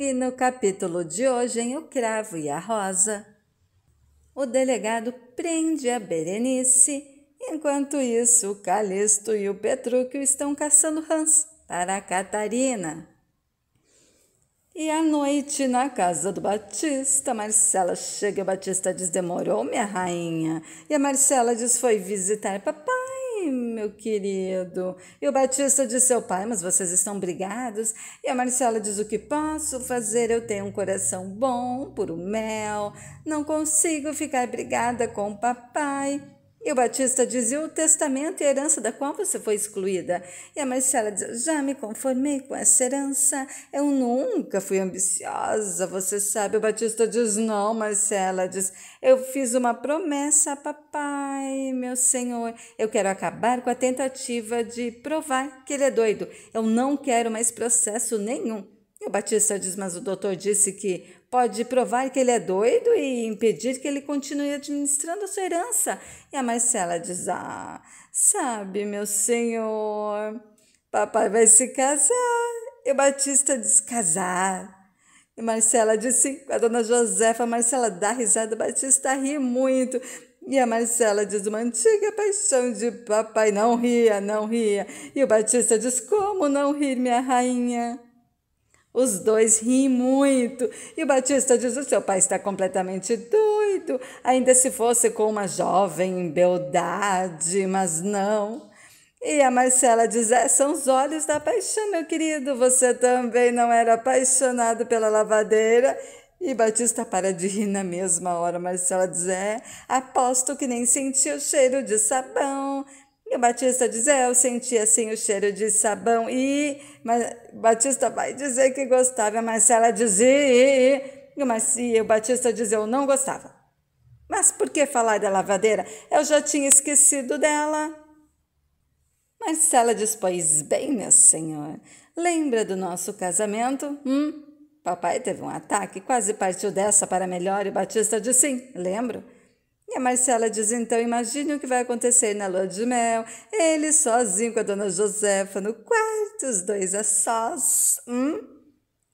E no capítulo de hoje, em O Cravo e a Rosa, o delegado prende a Berenice. Enquanto isso, o Calixto e o Petrúquio estão caçando rãs para a Catarina. E à noite, na casa do Batista, Marcela chega e Batista diz: Demorou, minha rainha. E a Marcela diz: Foi visitar papai meu querido. E o Batista diz: Seu pai, mas vocês estão brigados? E a Marcela diz: O que posso fazer? Eu tenho um coração bom, puro mel. Não consigo ficar brigada com o papai. E o Batista dizia o testamento e a herança da qual você foi excluída. E a Marcela diz já me conformei com essa herança, eu nunca fui ambiciosa, você sabe. O Batista diz: não, Marcela diz: eu fiz uma promessa a papai, meu senhor. Eu quero acabar com a tentativa de provar que ele é doido. Eu não quero mais processo nenhum. E o Batista diz: mas o doutor disse que Pode provar que ele é doido e impedir que ele continue administrando a sua herança. E a Marcela diz: Ah, sabe, meu senhor, papai vai se casar. E o Batista diz: Casar. E Marcela disse a dona Josefa, Marcela dá risada, o Batista ri muito. E a Marcela diz uma antiga paixão de papai, não ria, não ria. E o Batista diz, como não rir, minha rainha? Os dois riem muito e o Batista diz: assim, O seu pai está completamente doido, ainda se fosse com uma jovem beldade, mas não. E a Marcela diz: é, são os olhos da paixão, meu querido. Você também não era apaixonado pela lavadeira. E Batista para de rir na mesma hora. Marcela diz: é, aposto que nem sentiu o cheiro de sabão. E o Batista diz: é, Eu senti assim o cheiro de sabão. E mas Batista vai dizer que gostava, mas ela diz: e, e, mas, e o Batista diz: Eu não gostava. Mas por que falar da lavadeira? Eu já tinha esquecido dela. Marcela diz: Pois bem, meu senhor, lembra do nosso casamento? Hum? Papai teve um ataque, quase partiu dessa para melhor, e Batista disse: Sim, lembro. E a é, Marcela diz: então, imagine o que vai acontecer na lua de mel. Ele sozinho com a dona Josefa no quarto, os dois a sós. Hum?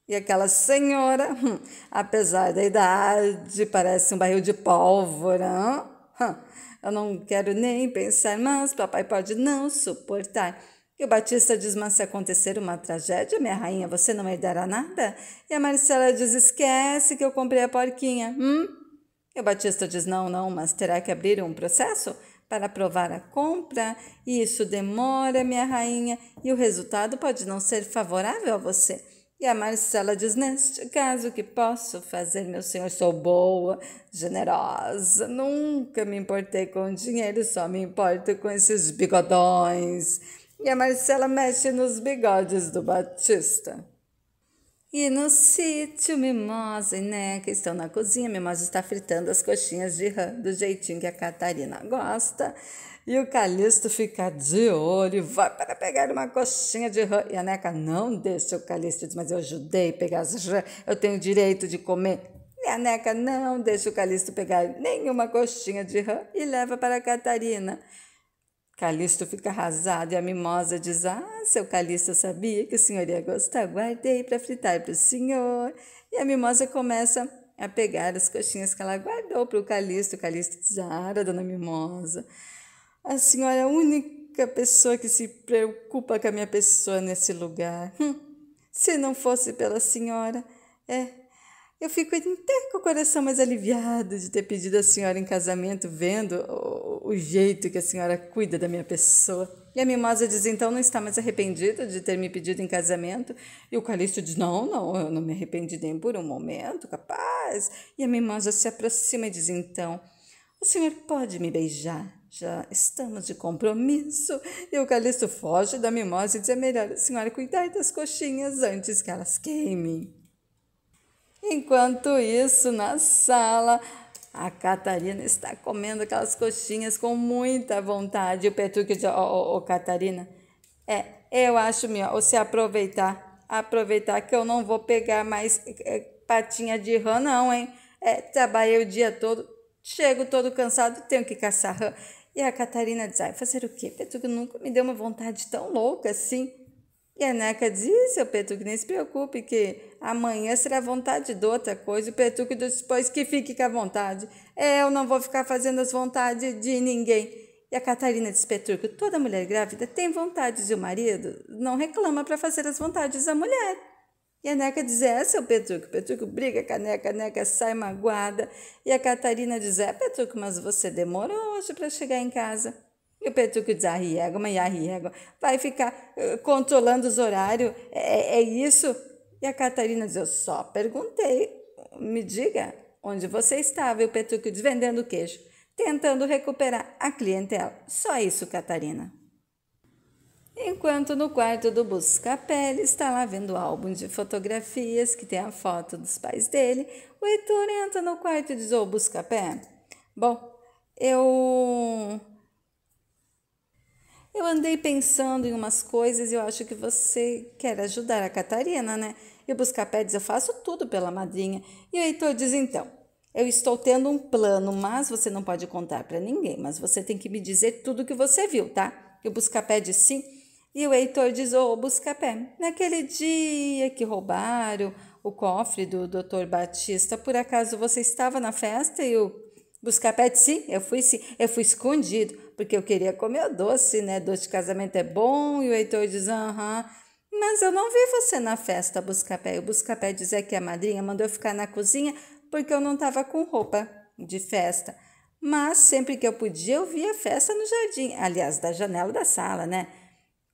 E aquela senhora, hum, apesar da idade, parece um barril de pólvora. Hum? Eu não quero nem pensar, mas papai pode não suportar. E o Batista diz: Mas se acontecer uma tragédia, minha rainha, você não herdará nada? E a Marcela diz: Esquece que eu comprei a porquinha. Hum? E o Batista diz: não, não, mas terá que abrir um processo para aprovar a compra, e isso demora, minha rainha, e o resultado pode não ser favorável a você. E a Marcela diz: Neste caso, o que posso fazer, meu senhor? Sou boa, generosa, nunca me importei com dinheiro, só me importo com esses bigodões. E a Marcela mexe nos bigodes do Batista. E no sítio, Mimosa e Neca né, estão na cozinha. Mimosa está fritando as coxinhas de rã do jeitinho que a Catarina gosta. E o Calixto fica de olho e vai para pegar uma coxinha de rã. E a Neca não deixa o Calixto. Diz, mas eu ajudei a pegar as rã, eu tenho direito de comer. E a Neca não deixa o Calixto pegar nenhuma coxinha de rã e leva para a Catarina. Calixto fica arrasado e a mimosa diz: Ah, seu Calixto, sabia que o senhor ia gostar, guardei para fritar para o senhor. E a mimosa começa a pegar as coxinhas que ela guardou para o Calixto. O Calixto diz: Ah, dona mimosa, a senhora é a única pessoa que se preocupa com a minha pessoa nesse lugar. Hum, se não fosse pela senhora, é, eu fico até com o coração mais aliviado de ter pedido a senhora em casamento, vendo o, o jeito que a senhora cuida da minha pessoa. E a mimosa diz: então não está mais arrependida de ter me pedido em casamento? E o Calixto diz: não, não, eu não me arrependi nem por um momento, capaz. E a mimosa se aproxima e diz: então, o senhor pode me beijar? Já estamos de compromisso. E o Calixto foge da mimosa e diz: é melhor a senhora cuidar das coxinhas antes que elas queimem. Enquanto isso, na sala, a Catarina está comendo aquelas coxinhas com muita vontade. O Petrucci diz: Ô, oh, oh, oh, Catarina, é, eu acho melhor você aproveitar, aproveitar que eu não vou pegar mais é, patinha de rã, não, hein? É, trabalhei o dia todo, chego todo cansado, tenho que caçar rã. E a Catarina diz: ah fazer o quê? Petrucci nunca me deu uma vontade tão louca assim. E a Neca diz, seu Petruque, nem se preocupe, que amanhã será vontade de outra coisa. O Petruque diz: pois que fique com a vontade. É, eu não vou ficar fazendo as vontades de ninguém. E a Catarina diz: Petruque, toda mulher grávida tem vontades e o marido não reclama para fazer as vontades da mulher. E a Neca diz, é, seu Petruque. Petruque briga com a Neca, a Neca sai magoada. E a Catarina diz, é, Petruque, mas você demorou hoje para chegar em casa. E o Petruco diz, ah, régua, ah, Vai ficar uh, controlando os horários, é, é, é isso? E a Catarina diz, eu só perguntei, me diga onde você estava. E o Petruco diz, vendendo queijo, tentando recuperar a clientela. Só isso, Catarina. Enquanto no quarto do ele está lá vendo o álbum de fotografias que tem a foto dos pais dele, o Heitor entra no quarto e diz, ô oh, Buscapé, bom, eu andei pensando em umas coisas e eu acho que você quer ajudar a Catarina, né? E buscar pets eu faço tudo pela madrinha. E o Heitor diz então: Eu estou tendo um plano, mas você não pode contar para ninguém, mas você tem que me dizer tudo que você viu, tá? E o Buscapé diz sim. E o Heitor diz: Ô, oh, Buscapé, naquele dia que roubaram o cofre do Dr. Batista, por acaso você estava na festa? E o buscar pet, sim, eu fui sim, eu fui escondido, porque eu queria comer o doce, né? Doce de casamento é bom, e o Heitor diz, aham. Mas eu não vi você na festa, Buscapé. O Buscapé dizer é que a madrinha mandou eu ficar na cozinha porque eu não estava com roupa de festa. Mas sempre que eu podia, eu via festa no jardim, aliás, da janela da sala, né?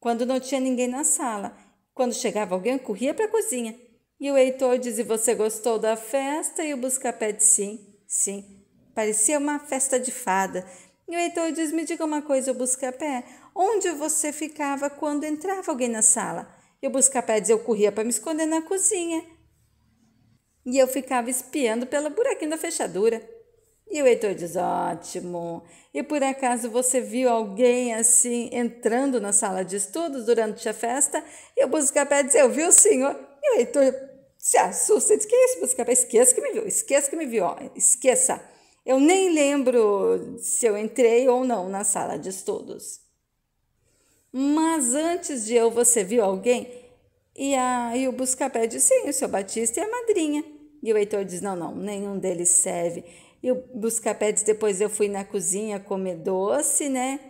Quando não tinha ninguém na sala. Quando chegava alguém, eu corria para a cozinha. E o Heitor diz: e Você gostou da festa? E o Buscapé diz: Sim, sim. Parecia uma festa de fada. E o Heitor diz: Me diga uma coisa, o busca-pé. Onde você ficava quando entrava alguém na sala? E o Buscapé pé diz: Eu corria para me esconder na cozinha. E eu ficava espiando pelo buraquinho da fechadura. E o Heitor diz: Ótimo! E por acaso você viu alguém assim entrando na sala de estudos durante a festa? E o Buscapé pé diz: Eu vi o senhor. E o Heitor se assusta e diz: Que é isso, Buscapé? pé Esqueça que me viu, esqueça que me viu, esqueça. Eu nem lembro se eu entrei ou não na sala de estudos. Mas antes de eu, você viu alguém? E, a, e o Buscapé diz sim, o seu Batista e é a madrinha. E o Heitor diz: não, não, nenhum deles serve. E o Buscapé diz: depois eu fui na cozinha comer doce, né?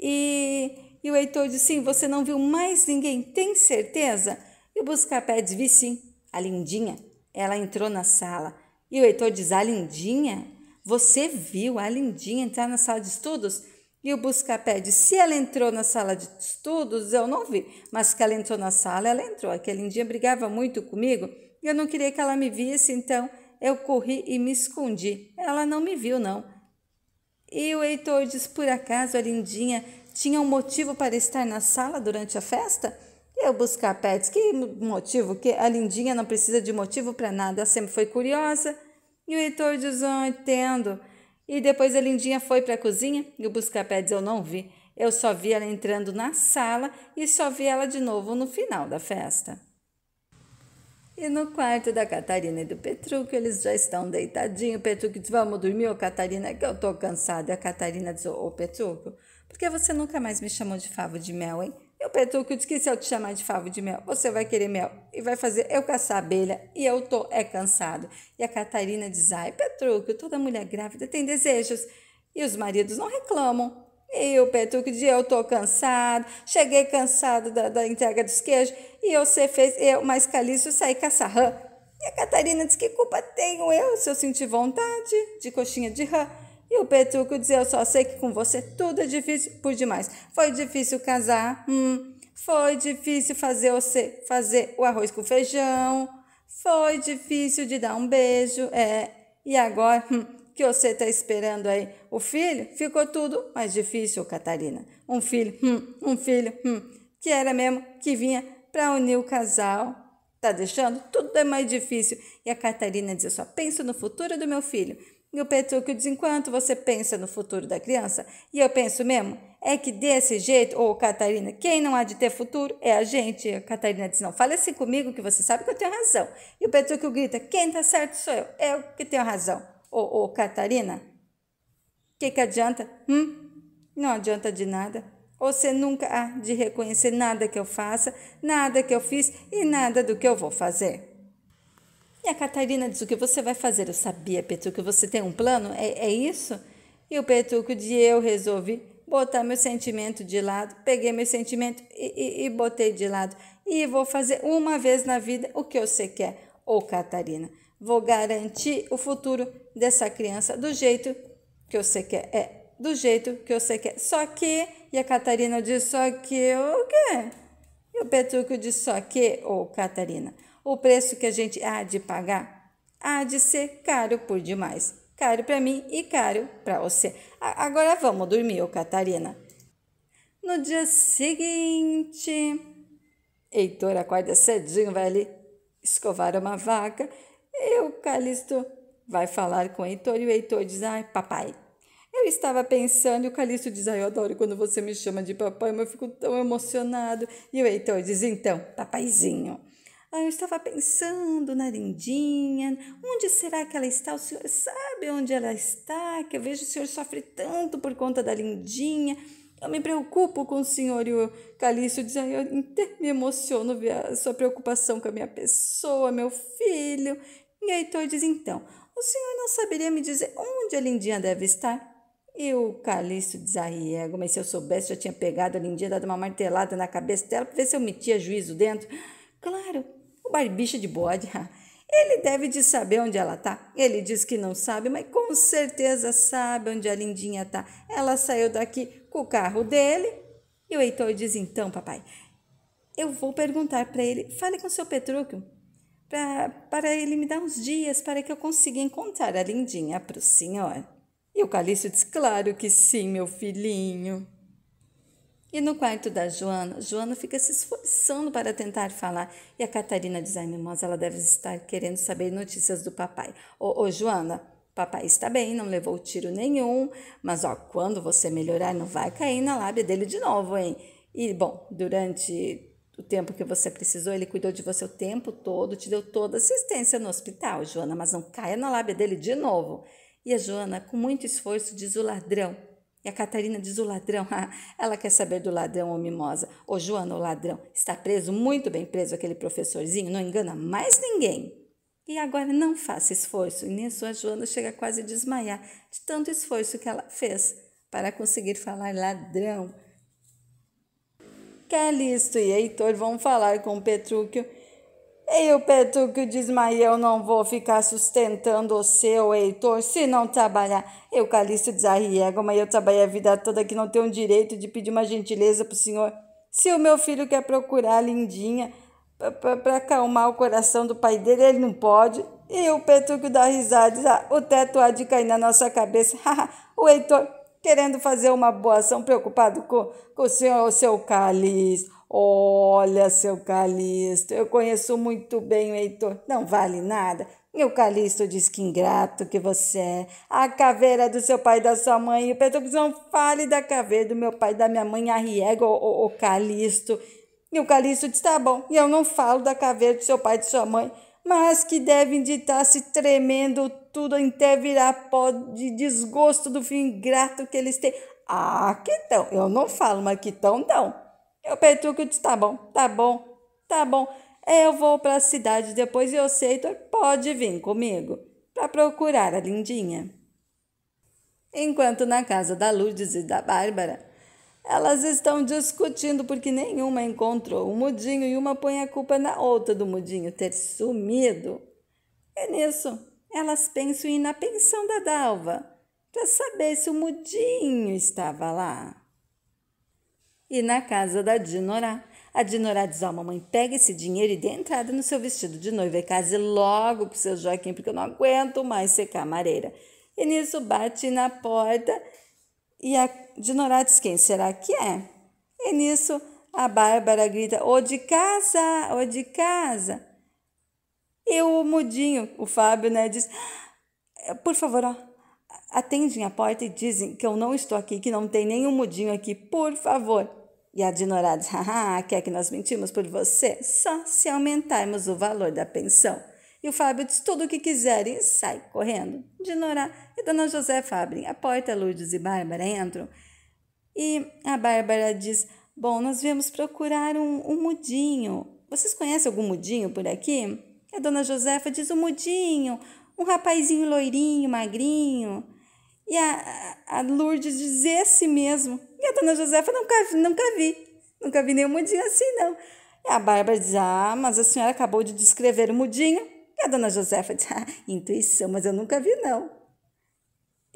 E, e o Heitor diz: sim, você não viu mais ninguém, tem certeza? E o Buscapé diz: vi sim, a Lindinha. Ela entrou na sala. E o Heitor diz: a Lindinha? Você viu a lindinha entrar na sala de estudos? E o Buscapé se ela entrou na sala de estudos, eu não vi. Mas que ela entrou na sala, ela entrou. Aquela é lindinha brigava muito comigo e eu não queria que ela me visse, então eu corri e me escondi. Ela não me viu, não. E o Heitor diz: por acaso a lindinha tinha um motivo para estar na sala durante a festa? E eu buscar pets. Que motivo? Que a lindinha não precisa de motivo para nada. Ela sempre foi curiosa e o Heitor diz: oh, entendo. E depois a Lindinha foi para a cozinha e o Buscapés eu não vi. Eu só vi ela entrando na sala e só vi ela de novo no final da festa. E no quarto da Catarina e do Petrucco, eles já estão deitadinhos. O diz, vamos dormir, ô Catarina, que eu tô cansada. E a Catarina diz, ô Petrucco, por que você nunca mais me chamou de favo de mel, hein? Eu Petrúquio diz que se eu te chamar de favo de mel, você vai querer mel e vai fazer eu caçar abelha e eu tô é cansado. E a Catarina diz, ai Petrúquio, toda mulher grávida tem desejos e os maridos não reclamam. E o Petrúquio diz, eu tô cansado, cheguei cansado da, da entrega dos queijos e você fez eu mais calício sair caçar rã. E a Catarina diz, que culpa tenho eu se eu sentir vontade de coxinha de rã? E o Petruco dizia: Eu só sei que com você tudo é difícil por demais. Foi difícil casar, hum. foi difícil fazer você fazer o arroz com feijão, foi difícil de dar um beijo, é. E agora hum, que você está esperando aí o filho, ficou tudo mais difícil, Catarina. Um filho, hum, um filho, hum, que era mesmo que vinha para unir o casal. Tá deixando? Tudo é mais difícil. E a Catarina diz: Eu só penso no futuro do meu filho. E o Petrúquio diz: enquanto você pensa no futuro da criança, e eu penso mesmo, é que desse jeito, ou oh, Catarina, quem não há de ter futuro é a gente. A Catarina diz: não, fale assim comigo que você sabe que eu tenho razão. E o Petrúquio grita: quem tá certo sou eu, eu que tenho razão. Ô, oh, oh, Catarina, o que, que adianta? Hum? Não adianta de nada. Você nunca há de reconhecer nada que eu faça, nada que eu fiz e nada do que eu vou fazer. E a Catarina diz: O que você vai fazer? Eu sabia, que você tem um plano? É, é isso? E o Petuco de eu resolvi botar meu sentimento de lado, peguei meu sentimento e, e, e botei de lado. E vou fazer uma vez na vida o que você quer, ô Catarina. Vou garantir o futuro dessa criança do jeito que você quer. É, do jeito que você quer. Só que, e a Catarina diz: Só que o quê? E o Petuco diz: Só que, ô Catarina. O preço que a gente há de pagar há de ser caro por demais. Caro para mim e caro para você. A agora vamos dormir, ô Catarina. No dia seguinte, Heitor acorda cedinho, vai ali escovar uma vaca. E o Calixto vai falar com o Heitor e o Heitor diz: Ai, papai, eu estava pensando, e o Calixto diz: Ai, eu adoro quando você me chama de papai, mas eu fico tão emocionado. E o Heitor diz: Então, papaizinho, ah, eu estava pensando na Lindinha. Onde será que ela está? O senhor sabe onde ela está? Que eu vejo o senhor sofre tanto por conta da Lindinha. Eu me preocupo com o senhor. E o Calício diz: ah, Eu me emociono ver a sua preocupação com a minha pessoa, meu filho. E Heitor diz: Então, o senhor não saberia me dizer onde a Lindinha deve estar? E o Calixto diz a Iego, é, mas se eu soubesse, já tinha pegado a Lindinha, dado uma martelada na cabeça dela, para ver se eu metia juízo dentro. Claro, o barbicha de bode, ah, ele deve de saber onde ela tá. Ele diz que não sabe, mas com certeza sabe onde a lindinha tá. Ela saiu daqui com o carro dele. E o Heitor diz: Então, papai, eu vou perguntar para ele. Fale com seu Petrúquio para ele me dar uns dias para que eu consiga encontrar a lindinha para o senhor. E o Calício diz: Claro que sim, meu filhinho. E no quarto da Joana, Joana fica se esforçando para tentar falar. E a Catarina diz: Ai, mimosa, ela deve estar querendo saber notícias do papai. Ô, ô Joana, papai está bem, não levou tiro nenhum, mas ó, quando você melhorar, não vai cair na lábia dele de novo, hein? E bom, durante o tempo que você precisou, ele cuidou de você o tempo todo, te deu toda assistência no hospital, Joana, mas não caia na lábia dele de novo. E a Joana, com muito esforço, diz o ladrão e a Catarina diz: o ladrão, ela quer saber do ladrão ou mimosa. Ô Joana, o ladrão, está preso, muito bem preso aquele professorzinho, não engana mais ninguém. E agora não faça esforço. E nisso a Joana chega quase a desmaiar de tanto esforço que ela fez para conseguir falar ladrão. Calisto e Heitor vão falar com Petrúquio eu peto que desmaie, eu não vou ficar sustentando o seu, Heitor, se não trabalhar. Eu, Calixto desarriego, mas eu trabalhei a vida toda que não tenho o direito de pedir uma gentileza pro senhor. Se o meu filho quer procurar a lindinha para acalmar o coração do pai dele, ele não pode. E o petúlio dá risada, diz, ah, o teto há de cair na nossa cabeça. o Heitor querendo fazer uma boa ação, preocupado com, com o senhor, o seu Calixto. Olha, seu Calixto, eu conheço muito bem o Heitor. Não vale nada. Meu Calixto diz que ingrato que você é. A caveira do seu pai e da sua mãe. O Pedro não fale da caveira do meu pai e da minha mãe, Arriega o, o, Calixto. E o Calixto diz, tá bom, e eu não falo da caveira do seu pai e de sua mãe, mas que devem de estar se tremendo tudo até virar pó de desgosto do fim ingrato que eles têm. Ah, que tão. Eu não falo, mas que tão não. Eu Petruccio disse: tá bom, tá bom, tá bom. Eu vou para a cidade depois e o Seitor pode vir comigo para procurar a Lindinha. Enquanto na casa da Lourdes e da Bárbara, elas estão discutindo porque nenhuma encontrou o mudinho e uma põe a culpa na outra do mudinho ter sumido. E nisso, elas pensam em ir na pensão da Dalva para saber se o mudinho estava lá. E na casa da Dinorá. A Dinorá diz: Ó, oh, mamãe, pega esse dinheiro e dê entrada no seu vestido de noiva e case logo pro seu Joaquim, porque eu não aguento mais ser camareira. E nisso bate na porta e a Dinorá diz: Quem será que é? E nisso a Bárbara grita: Ô de casa, ô de casa. E o mudinho, o Fábio, né, diz: ah, Por favor, ó, Atendem a porta e dizem que eu não estou aqui, que não tem nenhum mudinho aqui, por favor. E a Dinorades, haha, quer que nós mentimos por você? Só se aumentarmos o valor da pensão. E o Fábio diz tudo o que quiser e sai correndo. Dinorá e Dona Josefa abrem a porta, Lourdes e Bárbara entram. E a Bárbara diz, bom, nós viemos procurar um, um mudinho. Vocês conhecem algum mudinho por aqui? E a Dona Josefa diz, o mudinho, um rapazinho loirinho, magrinho. E a, a Lourdes dizia assim mesmo. E a dona Josefa, nunca, nunca vi. Nunca vi nenhum mudinho assim, não. E a Bárbara diz, ah, mas a senhora acabou de descrever o mudinho. E a dona Josefa diz, ah, intuição, mas eu nunca vi, não.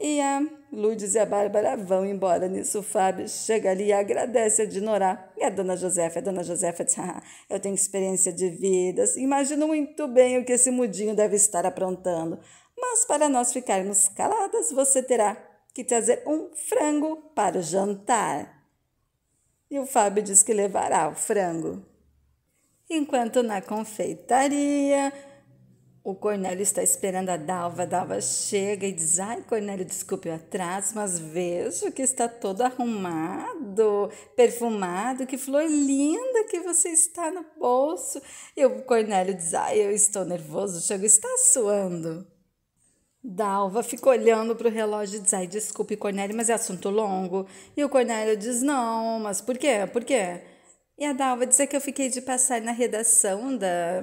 E a Lourdes e a Bárbara vão embora. Nisso o Fábio chega ali e agradece a Dinorá. E a dona Josefa, a dona Josefa diz, ah, eu tenho experiência de vidas. Assim, imagino muito bem o que esse mudinho deve estar aprontando. Mas para nós ficarmos caladas, você terá que trazer um frango para o jantar. E o Fábio diz que levará o frango. Enquanto na confeitaria, o Cornélio está esperando a Dalva. A Dalva chega e diz: Ai, Cornélio, desculpe o atraso, mas vejo que está todo arrumado, perfumado. Que flor linda que você está no bolso. E o Cornélio diz: Ai, eu estou nervoso, chego, está suando. Dalva ficou olhando para o relógio e disse: Ai, desculpe, Cornélio, mas é assunto longo. E o Cornélio diz: Não, mas por quê? Por quê? E a Dalva diz é que eu fiquei de passar na redação da,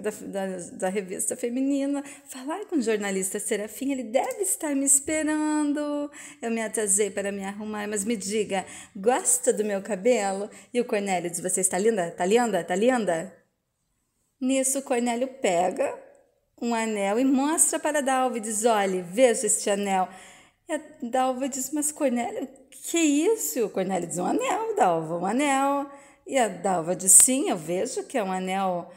da, da, da revista feminina, falar com o jornalista Serafim, ele deve estar me esperando. Eu me atrasei para me arrumar, mas me diga, gosta do meu cabelo? E o Cornélio diz: Você está linda? está linda? está linda? Nisso, o Cornélio pega um anel e mostra para Dalva e diz: Olhe, veja este anel. E a Dalva diz: Mas Cornélio, que isso? O Cornélio diz: Um anel, Dalva, um anel. E a Dalva diz: Sim, eu vejo que é um anel.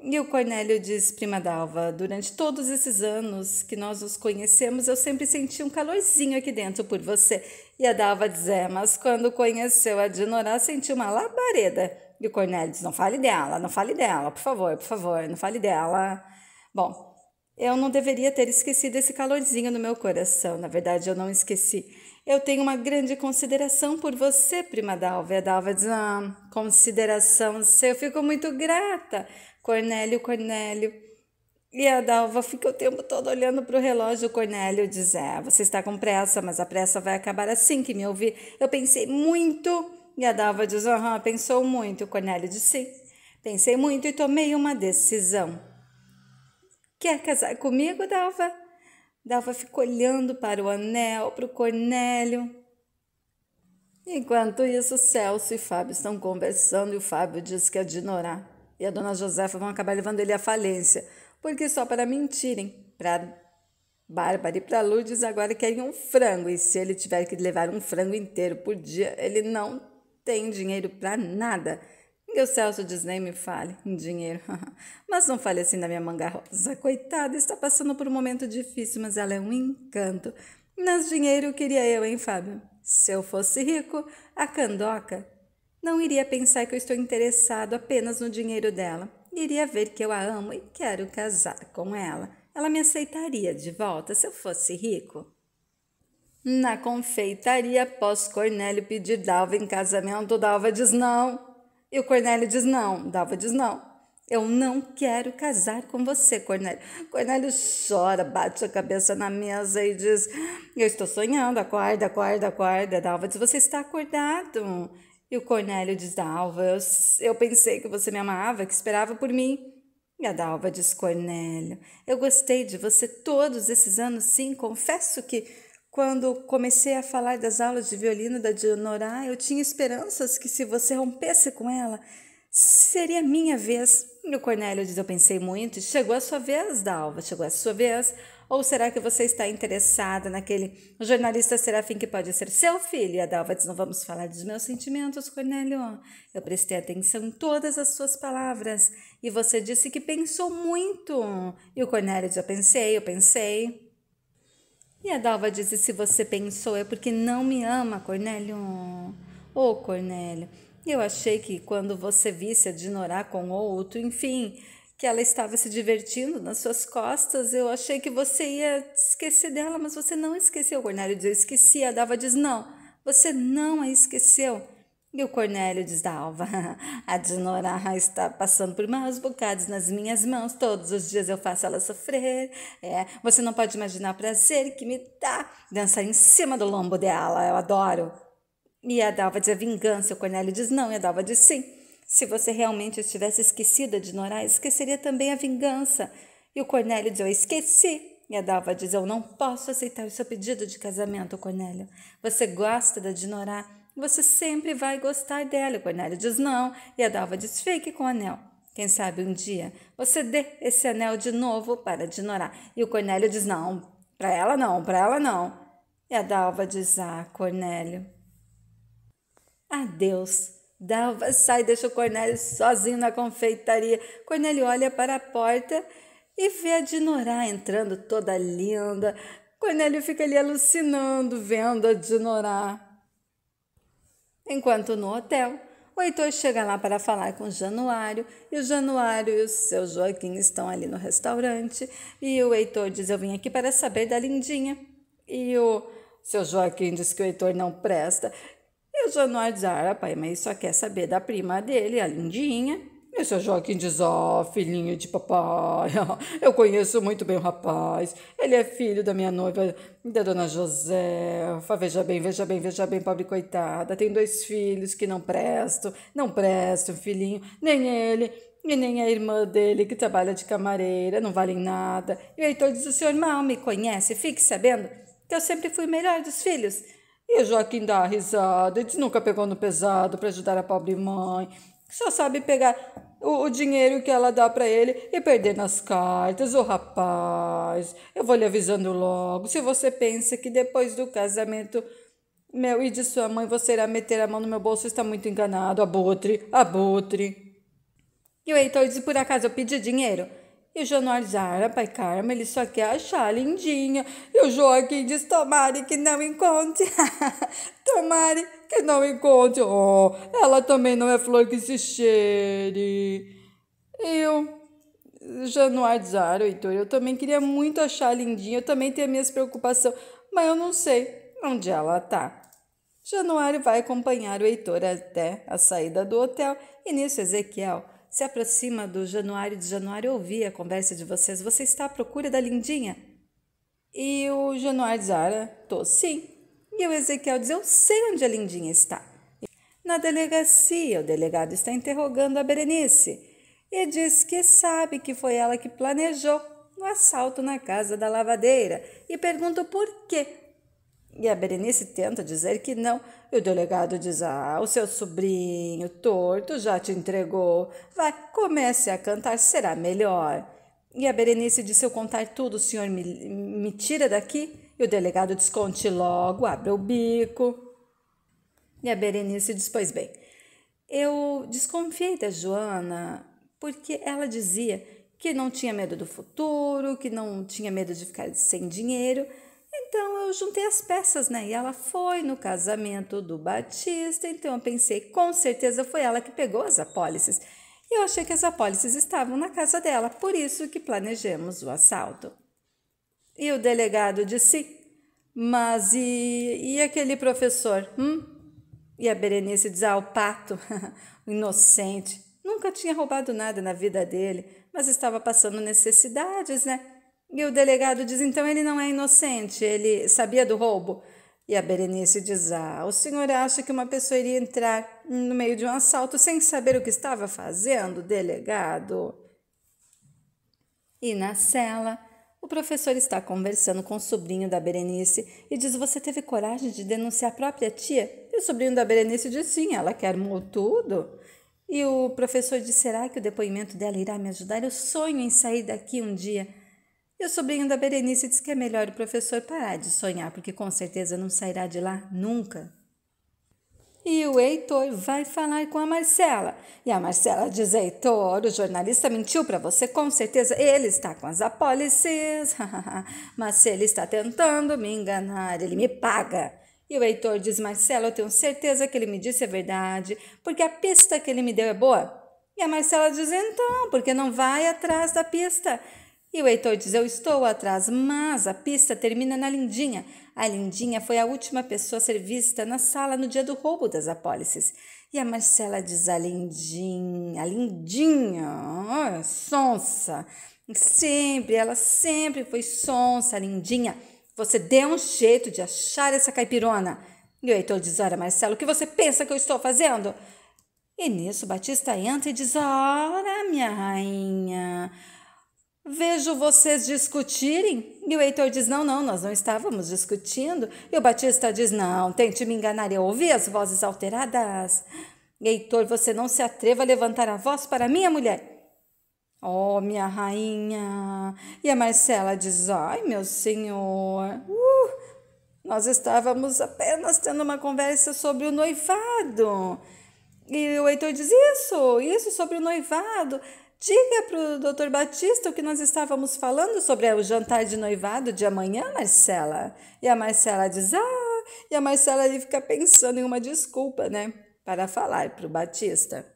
E o Cornélio diz: Prima Dalva, durante todos esses anos que nós nos conhecemos, eu sempre senti um calorzinho aqui dentro por você. E a Dalva diz: É, mas quando conheceu a Dinorá, senti uma labareda. E o Cornélio diz: Não fale dela, não fale dela, por favor, por favor, não fale dela. Bom, eu não deveria ter esquecido esse calorzinho no meu coração. Na verdade, eu não esqueci. Eu tenho uma grande consideração por você, prima Dalva. A Dalva diz: ah, consideração seu. Eu fico muito grata. Cornélio, Cornélio. E a Dalva fica o tempo todo olhando para o relógio. O Cornélio diz: É, você está com pressa, mas a pressa vai acabar assim que me ouvir. Eu pensei muito. E a Dalva diz: Aham, pensou muito. O Cornélio diz: Sim, pensei muito e tomei uma decisão. Quer casar comigo, Dalva? Dalva ficou olhando para o anel, para o Cornélio. Enquanto isso, Celso e Fábio estão conversando e o Fábio diz que a é Dinorá e a dona Josefa vão acabar levando ele à falência, porque só para mentirem, para Bárbara e para Lourdes agora querem um frango, e se ele tiver que levar um frango inteiro por dia, ele não tem dinheiro para nada. E o Celso diz: nem me fale em dinheiro. mas não fale assim da minha manga rosa. Coitada, está passando por um momento difícil, mas ela é um encanto. Mas dinheiro queria eu, hein, Fábio? Se eu fosse rico, a candoca não iria pensar que eu estou interessado apenas no dinheiro dela. Iria ver que eu a amo e quero casar com ela. Ela me aceitaria de volta se eu fosse rico. Na confeitaria, após Cornélio pedir Dalva em casamento, Dalva diz não. E o Cornélio diz não, Dalva diz não. Eu não quero casar com você, Cornélio. Cornélio chora, bate a cabeça na mesa e diz: Eu estou sonhando, acorda, acorda, acorda. Dalva diz: Você está acordado. E o Cornélio diz: Dalva, eu, eu pensei que você me amava, que esperava por mim. E a Dalva diz: Cornélio, eu gostei de você todos esses anos, sim, confesso que quando comecei a falar das aulas de violino da Dionorá, eu tinha esperanças que se você rompesse com ela, seria minha vez. E o Cornélio diz: Eu pensei muito, chegou a sua vez, Dalva, chegou a sua vez. Ou será que você está interessada naquele jornalista serafim que pode ser seu filho? E a Dalva diz: Não vamos falar dos meus sentimentos, Cornélio. Eu prestei atenção em todas as suas palavras e você disse que pensou muito. E o Cornélio diz: Eu pensei, eu pensei. E a Dalva disse: Se você pensou, é porque não me ama, Cornélio. Ô, oh, Cornélio, eu achei que quando você visse a Dinorá com outro, enfim, que ela estava se divertindo nas suas costas, eu achei que você ia esquecer dela, mas você não esqueceu. Cornélio diz: Esqueci. A Dalva diz: Não, você não a esqueceu. E o Cornélio diz da alva: A Dinorá está passando por maus bocados nas minhas mãos. Todos os dias eu faço ela sofrer. É, você não pode imaginar o prazer que me dá dançar em cima do lombo dela. Eu adoro. E a Dalva diz a vingança. O Cornélio diz não. E a Dalva diz sim. Se você realmente estivesse esquecida de Norá, esqueceria também a vingança. E o Cornélio diz: Eu esqueci. E a Dalva diz: Eu não posso aceitar o seu pedido de casamento, Cornélio. Você gosta da Dinorah você sempre vai gostar dela. O Cornélio diz não. E a Dalva diz: fique com o anel. Quem sabe um dia você dê esse anel de novo para Dinorá. E o Cornélio diz: não, para ela não, para ela não. E a Dalva diz: ah, Cornélio. Adeus. Dalva sai, deixa o Cornélio sozinho na confeitaria. Cornélio olha para a porta e vê a Dinorá entrando toda linda. Cornélio fica ali alucinando, vendo a Dinorá. Enquanto no hotel, o Heitor chega lá para falar com o Januário, e o Januário e o seu Joaquim estão ali no restaurante, e o Heitor diz: Eu vim aqui para saber da Lindinha. E o seu Joaquim diz que o Heitor não presta. E o Januário diz: Ah, pai, mas só quer saber da prima dele, a Lindinha. Esse é Joaquim de Zó, filhinho de papai. Eu conheço muito bem o rapaz. Ele é filho da minha noiva, da dona Josefa. Veja bem, veja bem, veja bem, pobre coitada. Tem dois filhos que não prestam, não prestam, filhinho. Nem ele, e nem a irmã dele que trabalha de camareira, não valem nada. E o Heitor diz: O senhor mal me conhece, fique sabendo que eu sempre fui o melhor dos filhos. E o Joaquim dá risada, ele diz: Nunca pegou no pesado para ajudar a pobre mãe. Só sabe pegar o, o dinheiro que ela dá para ele e perder nas cartas. O rapaz, eu vou lhe avisando logo. Se você pensa que depois do casamento meu e de sua mãe você irá meter a mão no meu bolso, está muito enganado. Abutre, abutre. E o Heitor disse: por acaso eu pedi dinheiro? E o jornalizara, ah, pai Carmo, ele só quer achar a lindinha. E o Joaquim diz: tomare que não encontre. tomare que não encontre. Oh, ela também não é flor que se cheire. Eu. Januarizar, ah, Heitor, eu também queria muito achar a lindinha, eu também tenho minhas preocupações, mas eu não sei onde ela tá. Januário vai acompanhar o Heitor até a saída do hotel e nisso Ezequiel se aproxima do Januário de Januário ouvi a conversa de vocês. Você está à procura da Lindinha? E o Januário diz, ah, tô sim. E o Ezequiel diz, eu sei onde a Lindinha está. Na delegacia, o delegado está interrogando a Berenice e diz que sabe que foi ela que planejou o assalto na casa da lavadeira e pergunta por quê e a Berenice tenta dizer que não, e o delegado diz: Ah, o seu sobrinho torto já te entregou. Vai, comece a cantar, será melhor. E a Berenice Se Eu contar tudo, o senhor me, me tira daqui? E o delegado desconte logo, abre o bico. E a Berenice diz: Pois bem, eu desconfiei da Joana porque ela dizia que não tinha medo do futuro, que não tinha medo de ficar sem dinheiro. Então eu juntei as peças, né? E ela foi no casamento do Batista, então eu pensei, com certeza foi ela que pegou as apólices. E eu achei que as apólices estavam na casa dela, por isso que planejamos o assalto. E o delegado disse: Mas e, e aquele professor? Hum? E a Berenice diz: Ah, o pato, o inocente, nunca tinha roubado nada na vida dele, mas estava passando necessidades, né? E o delegado diz: então ele não é inocente, ele sabia do roubo. E a Berenice diz: ah, o senhor acha que uma pessoa iria entrar no meio de um assalto sem saber o que estava fazendo, delegado? E na cela, o professor está conversando com o sobrinho da Berenice e diz: Você teve coragem de denunciar a própria tia? E o sobrinho da Berenice diz: Sim, ela quer tudo. E o professor diz: Será que o depoimento dela irá me ajudar? Eu sonho em sair daqui um dia. E o sobrinho da Berenice diz que é melhor o professor parar de sonhar, porque com certeza não sairá de lá nunca. E o Heitor vai falar com a Marcela. E a Marcela diz: Heitor, o jornalista mentiu para você, com certeza ele está com as apólices. Mas se ele está tentando me enganar, ele me paga. E o Heitor diz: Marcela, eu tenho certeza que ele me disse a verdade, porque a pista que ele me deu é boa. E a Marcela diz: então, porque não vai atrás da pista? E o Heitor diz: Eu estou atrás, mas a pista termina na Lindinha. A Lindinha foi a última pessoa a ser vista na sala no dia do roubo das apólices. E a Marcela diz: A Lindinha, a Lindinha, oh, sonsa. Sempre, ela sempre foi sonsa, Lindinha. Você deu um jeito de achar essa caipirona. E o Heitor diz: Ora, Marcelo, o que você pensa que eu estou fazendo? E nisso Batista entra e diz: Ora, minha rainha, Vejo vocês discutirem. E o Heitor diz: Não, não, nós não estávamos discutindo. E o Batista diz: Não, tente me enganar. Eu ouvi as vozes alteradas. Heitor, você não se atreva a levantar a voz para minha mulher. Oh, minha rainha! E a Marcela diz: Ai, meu senhor, uh, nós estávamos apenas tendo uma conversa sobre o noivado. E o Heitor diz: Isso, isso sobre o noivado. Diga para o doutor Batista o que nós estávamos falando sobre o jantar de noivado de amanhã, Marcela. E a Marcela diz: Ah, e a Marcela ali fica pensando em uma desculpa, né? Para falar para o Batista.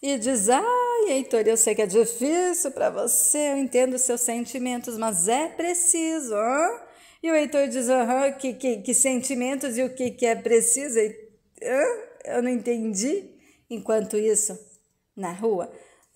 E diz: Ah, Heitor, eu sei que é difícil para você, eu entendo os seus sentimentos, mas é preciso. Hã? E o Heitor diz: Aham, que, que, que sentimentos e o que, que é preciso? Hã? Eu não entendi. Enquanto isso, na rua.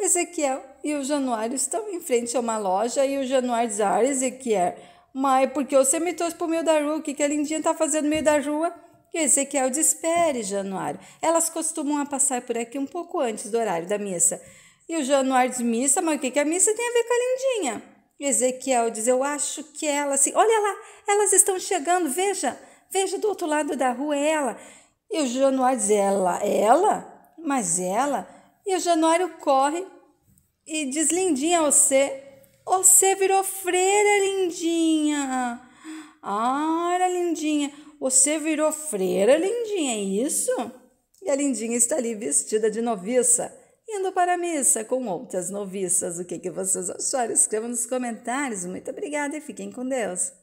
Ezequiel e o Januário estão em frente a uma loja e o Januário diz: Ah, Ezequiel, mas por que você me trouxe para o meio da rua? O que, que a Lindinha está fazendo no meio da rua? E Ezequiel diz: Espere, Januário. Elas costumam passar por aqui um pouco antes do horário da missa. E o Januário diz: Missa, mas o que, que a missa tem a ver com a Lindinha? E Ezequiel diz: Eu acho que ela assim, Olha lá, elas estão chegando, veja, veja do outro lado da rua ela. E o Januário diz: Ela, ela? Mas ela? E o Januário corre e diz: Lindinha, você. Você virou freira, lindinha. Ora, lindinha, você virou freira, lindinha, é isso? E a lindinha está ali vestida de noviça, indo para a missa com outras noviças. O que, que vocês acharam? Escrevam nos comentários. Muito obrigada e fiquem com Deus.